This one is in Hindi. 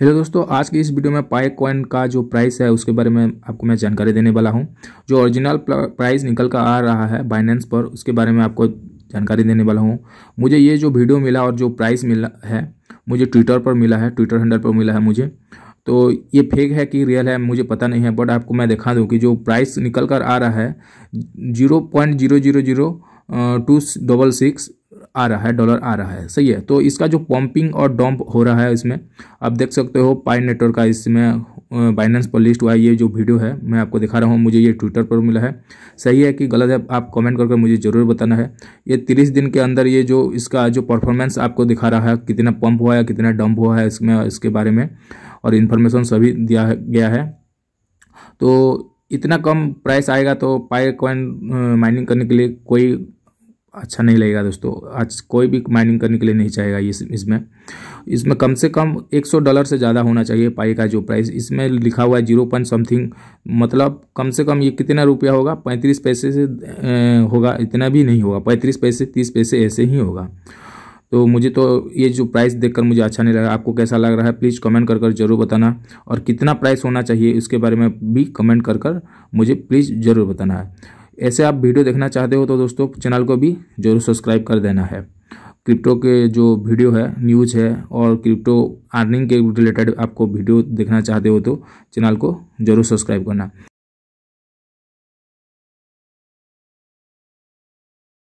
हेलो दोस्तों आज की इस वीडियो में पाए कॉइन का जो प्राइस है उसके बारे में आपको मैं जानकारी देने वाला हूं जो ओरिजिनल प्राइस निकल कर आ रहा है बाइनेंस पर उसके बारे में आपको जानकारी देने वाला हूं मुझे ये जो वीडियो मिला और जो प्राइस मिला है मुझे ट्विटर पर मिला है ट्विटर हैंडल पर मिला है मुझे तो ये फेक है कि रियल है मुझे पता नहीं है बट आपको मैं दिखा दूँ कि जो प्राइस निकल कर आ रहा है zero point zero zero zero two double six आ रहा है डॉलर आ रहा है सही है तो इसका जो पंपिंग और डॉम्प हो रहा है इसमें आप देख सकते हो पाई नेटवर्क का इसमें बाइनेंस पर लिस्ट हुआ ये जो वीडियो है मैं आपको दिखा रहा हूँ मुझे ये ट्विटर पर मिला है सही है कि गलत है आप कमेंट करके मुझे ज़रूर बताना है ये तीस दिन के अंदर ये जो इसका जो परफॉर्मेंस आपको दिखा रहा है कितना पम्प हुआ है कितना डम्प हुआ है इसमें इसके बारे में और इन्फॉर्मेशन सभी दिया गया है तो इतना कम प्राइस आएगा तो पाई कॉइन माइनिंग करने के लिए कोई अच्छा नहीं लगेगा दोस्तों आज कोई भी माइनिंग करने के लिए नहीं चाहेगा ये इस, इसमें इसमें कम से कम 100 डॉलर से ज़्यादा होना चाहिए पाई का जो प्राइस इसमें लिखा हुआ है जीरो पॉइंट समथिंग मतलब कम से कम ये कितना रुपया होगा पैंतीस पैसे से होगा इतना भी नहीं होगा पैंतीस पैसे तीस पैसे ऐसे ही होगा तो मुझे तो ये जो प्राइस देखकर मुझे अच्छा नहीं लगा आपको कैसा लग रहा है प्लीज़ कमेंट कर कर जरूर बताना और कितना प्राइस होना चाहिए इसके बारे में भी कमेंट कर कर मुझे प्लीज़ ज़रूर बताना है ऐसे आप वीडियो देखना चाहते हो तो दोस्तों चैनल को भी जरूर सब्सक्राइब कर देना है क्रिप्टो के जो वीडियो है न्यूज़ है और क्रिप्टो अर्निंग के रिलेटेड आपको वीडियो देखना चाहते हो तो चैनल को जरूर सब्सक्राइब करना